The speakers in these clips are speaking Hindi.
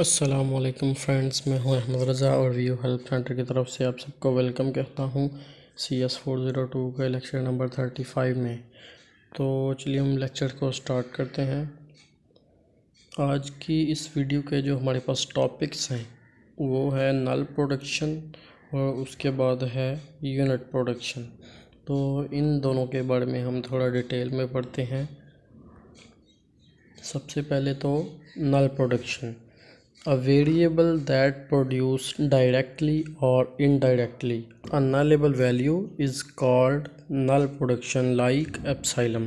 असलम फ्रेंड्स मैं हूं अहमद रज़ा और व्यू हेल्प सेंटर की तरफ से आप सबको वेलकम कहता हूं C S four zero two के लेक्चर नंबर थर्टी फाइव में तो चलिए हम लेक्चर को स्टार्ट करते हैं आज की इस वीडियो के जो हमारे पास टॉपिक्स हैं वो है नल प्रोडक्शन और उसके बाद है यूनिट प्रोडक्शन तो इन दोनों के बारे में हम थोड़ा डिटेल में पढ़ते हैं सबसे पहले तो null production a variable that produces directly or indirectly a nullable value is called null production like epsilon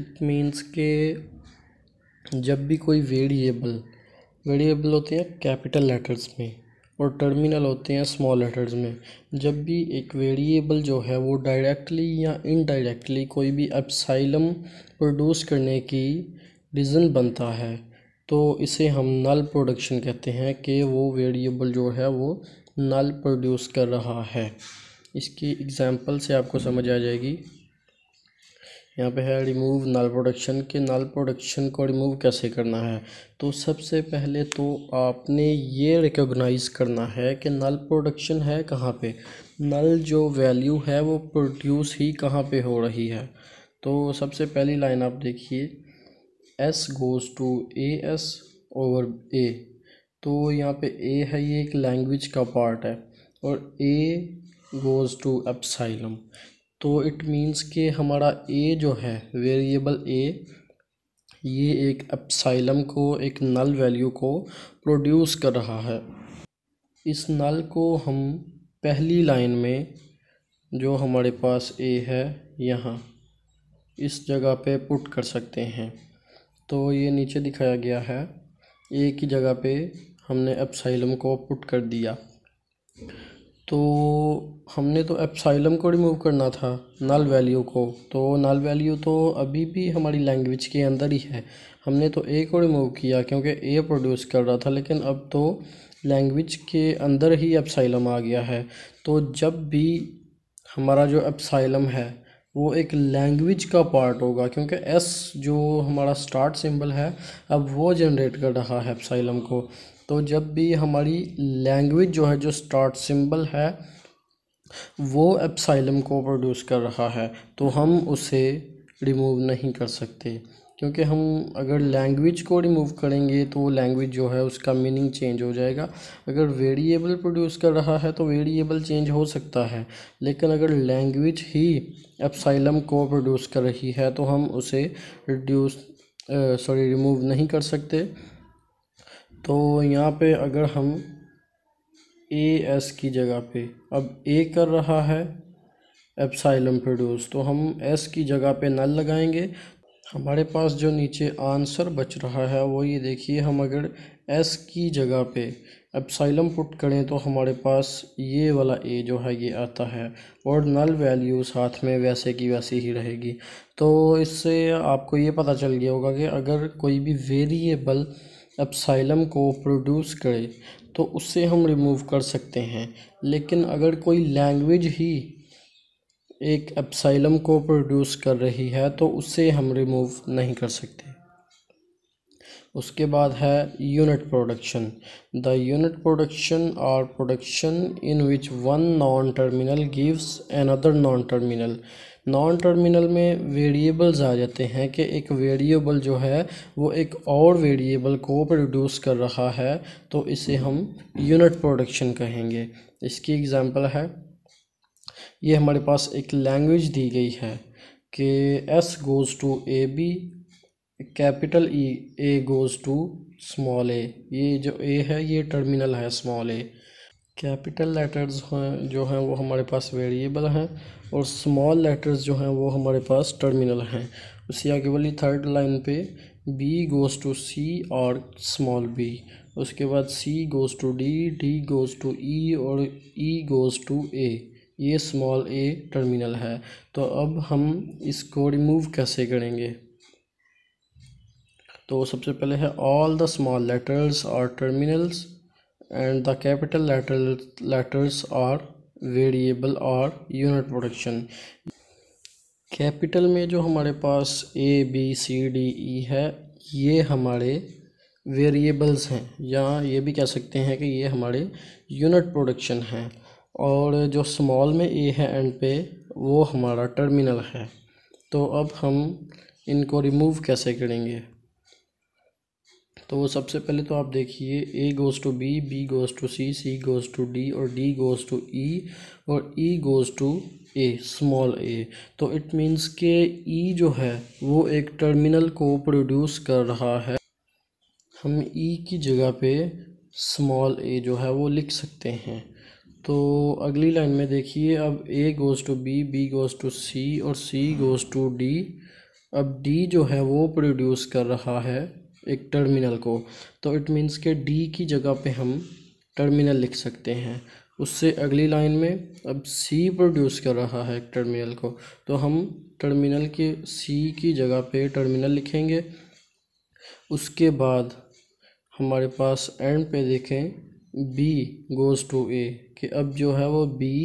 it means के जब भी कोई variable variable होते हैं capital letters में और टर्मिनल होते हैं स्मॉल लेटर्स में जब भी एक वेरिएबल जो है वो डायरेक्टली या इनडायरेक्टली कोई भी एप्साइलम प्रोड्यूस करने की रीज़न बनता है तो इसे हम नल प्रोडक्शन कहते हैं कि वो वेरिएबल जो है वो नल प्रोड्यूस कर रहा है इसकी एग्ज़ाम्पल से आपको समझ आ जाएगी यहाँ पे है रिमूव नल प्रोडक्शन के नल प्रोडक्शन को रिमूव कैसे करना है तो सबसे पहले तो आपने ये रिकॉग्नाइज करना है कि नल प्रोडक्शन है कहाँ पे नल जो वैल्यू है वो प्रोड्यूस ही कहाँ पे हो रही है तो सबसे पहली लाइन आप देखिए S goes to A S over A तो यहाँ पे ए है ये एक लैंग्वेज का पार्ट है और ए गोज़ टू एप्साइलम तो इट मीन्स के हमारा ए जो है वेरिएबल ए ये एक एप्साइलम को एक नल वैल्यू को प्रोड्यूस कर रहा है इस नल को हम पहली लाइन में जो हमारे पास ए है यहाँ इस जगह पे पुट कर सकते हैं तो ये नीचे दिखाया गया है एक ही जगह पे हमने एप्साइलम को पुट कर दिया तो हमने तो एप्साइलम को रिमूव करना था नल वैल्यू को तो नल वैल्यू तो अभी भी हमारी लैंग्वेज के अंदर ही है हमने तो ए को रिमूव किया क्योंकि ए प्रोड्यूस कर रहा था लेकिन अब तो लैंग्वेज के अंदर ही एप्साइलम आ गया है तो जब भी हमारा जो एप्साइलम है वो एक लैंग्वेज का पार्ट होगा क्योंकि एस जो हमारा स्टार्ट सिंबल है अब वो जनरेट कर रहा है एप्साइलम को तो जब भी हमारी लैंग्वेज जो है जो स्टार्ट सिंबल है वो एप्साइलम को प्रोड्यूस कर रहा है तो हम उसे रिमूव नहीं कर सकते क्योंकि हम अगर लैंग्वेज को रिमूव करेंगे तो लैंग्वेज जो है उसका मीनिंग चेंज हो जाएगा अगर वेरिएबल प्रोड्यूस कर रहा है तो वेरिएबल चेंज हो सकता है लेकिन अगर लैंग्वेज ही एप्साइलम को प्रोड्यूस कर रही है तो हम उसे रिड्यूस सॉरी रिमूव नहीं कर सकते तो यहाँ पे अगर हम ए एस की जगह पे अब ए कर रहा है एप्साइलम प्रोड्यूस तो हम एस की जगह पे नल लगाएंगे हमारे पास जो नीचे आंसर बच रहा है वो ये देखिए हम अगर एस की जगह पे एप्साइलम पुट करें तो हमारे पास ये वाला ए जो है ये आता है और नल वैल्यू साथ में वैसे की वैसी ही रहेगी तो इससे आपको ये पता चल गया होगा कि अगर कोई भी वेरिएबल एप्साइलम को प्रोड्यूस करे तो उससे हम रिमूव कर सकते हैं लेकिन अगर कोई लैंग्वेज ही एक एप्साइलम को प्रोड्यूस कर रही है तो उसे हम रिमूव नहीं कर सकते उसके बाद है unit production the unit production और production in which one non terminal gives another non terminal non terminal में वेरिएबल्स आ जाते हैं कि एक वेरिएबल जो है वो एक और वेरिएबल को प्रोड्यूस कर रहा है तो इसे हम यूनिट प्रोडक्शन कहेंगे इसकी एग्ज़ाम्पल है ये हमारे पास एक लैंग्वेज दी गई है कि S goes to A B capital E A goes to small A ये जो ए है ये टर्मिनल है स्मॉल ए कैपिटल लेटर्स हैं जो हैं वो हमारे पास वेरिएबल हैं और स्मॉल लेटर्स जो हैं वो हमारे पास टर्मिनल हैं उसी आगे वाली थर्ड लाइन पे बी गोज़ टू सी और स्मॉल बी उसके बाद C goes to D D goes to E और ई गोज़ टू ए ये स्मॉल ए टर्मिनल है तो अब हम इसको रिमूव कैसे करेंगे तो सबसे पहले है ऑल द स्मॉल लेटर्स और terminals and the capital letter letters और वेरिएबल और यूनिट प्रोडक्शन कैपिटल में जो हमारे पास A B C D E है ये हमारे वेरिएबल्स हैं या ये भी कह सकते हैं कि ये हमारे यूनिट प्रोडक्शन हैं और जो स्मॉल में ए है एंड पे वो हमारा टर्मिनल है तो अब हम इनको रिमूव कैसे करेंगे तो सबसे पहले तो आप देखिए A goes to B B goes to C C goes to D और डी गोज़ टू ई और E goes to A small A तो इट मीन्स के ई e जो है वो एक टर्मिनल को प्रोड्यूस कर रहा है हम ई e की जगह पे स्मॉल ए जो है वो लिख सकते हैं तो अगली लाइन में देखिए अब A goes to B B goes to C और सी गोज़ टू डी अब डी जो है वो प्रोड्यूस कर रहा है एक टर्मिनल को तो इट मीन्स के डी की जगह पे हम टर्मिनल लिख सकते हैं उससे अगली लाइन में अब सी प्रोड्यूस कर रहा है एक टर्मिनल को तो हम टर्मिनल के सी की जगह पे टर्मिनल लिखेंगे उसके बाद हमारे पास एंड पे देखें बी गोज़ टू ए कि अब जो है वो बी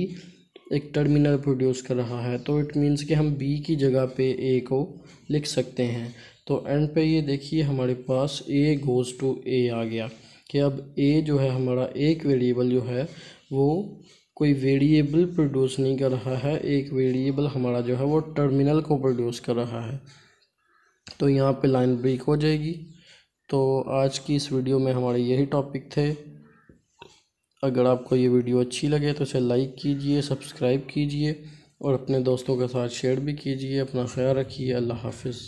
एक टर्मिनल प्रोड्यूस कर रहा है तो इट मीन्स कि हम बी की जगह पे ए को लिख सकते हैं तो एंड पे ये देखिए हमारे पास ए गोज़ टू ए आ गया कि अब ए जो है हमारा एक वेरिएबल जो है वो कोई वेरिएबल प्रोड्यूस नहीं कर रहा है एक वेरिएबल हमारा जो है वो टर्मिनल को प्रोड्यूस कर रहा है तो यहाँ पे लाइन ब्रेक हो जाएगी तो आज की इस वीडियो में हमारे यही टॉपिक थे अगर आपको ये वीडियो अच्छी लगे तो इसे लाइक कीजिए सब्सक्राइब कीजिए और अपने दोस्तों के साथ शेयर भी कीजिए अपना ख्याल रखिए अल्लाह हाफिज़